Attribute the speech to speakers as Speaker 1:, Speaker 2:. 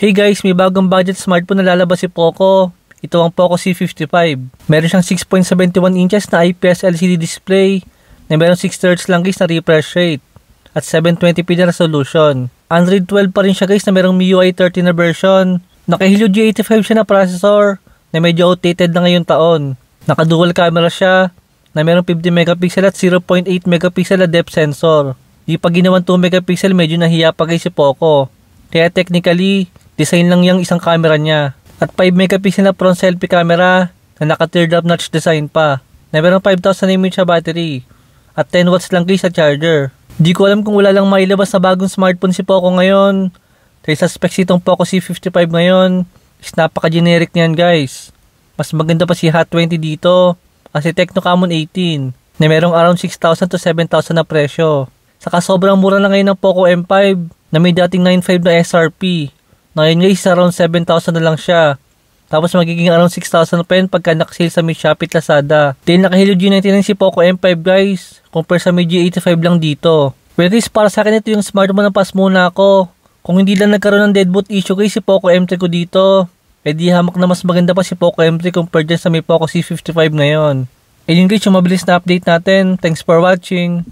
Speaker 1: Hey guys, may bagong budget smartphone na lalabas si Poco. Ito ang Poco C55. Meron siyang 6.71 inches na IPS LCD display na meron 6 thirds lang guys na refresh rate at 720p na resolution. Android 12 pa rin siya guys na merong MIUI 13 na version. Naka Helio G85 siya na processor na medyo outdated na ngayon taon. Naka dual camera siya na merong 50 megapixel at 0.8 megapixel na depth sensor. Di pa ginawan 2 megapixel medyo nahiya pa guys si Poco. Kaya technically, Design lang yung isang camera niya. At 5 megapixel na front selfie camera na naka teardrop notch design pa. Na merong 5,000 mAh sa battery. At 10 watts lang kayo sa charger. Di ko alam kung wala lang mailabas na bagong smartphone si Poco ngayon. Dahil sa specs itong Poco C55 ngayon, is napaka-generic niyan guys. Mas maganda pa si Hot 20 dito at si Tecno Camon 18 na merong around 6,000 to 7,000 na presyo. Saka sobrang mura na ngayon ng Poco M5 na may dating 9.5 na SRP No, yun guys, around 7,000 na lang siya. Tapos magiging around 6,000 pa yun pagka nakasale sa may Shopee Lazada. Then nakahilo G99 si Poco M5 guys. Compare sa Mi G85 lang dito. Pero guys, para sa akin ito yung smartphone na pass muna ako. Kung hindi lang nagkaroon ng deadboot issue guys si Poco M3 ko dito. Eh di hamak na mas maganda pa si Poco M3 compared sa Mi Poco C55 ngayon. Ayun guys yung mabilis na update natin. Thanks for watching.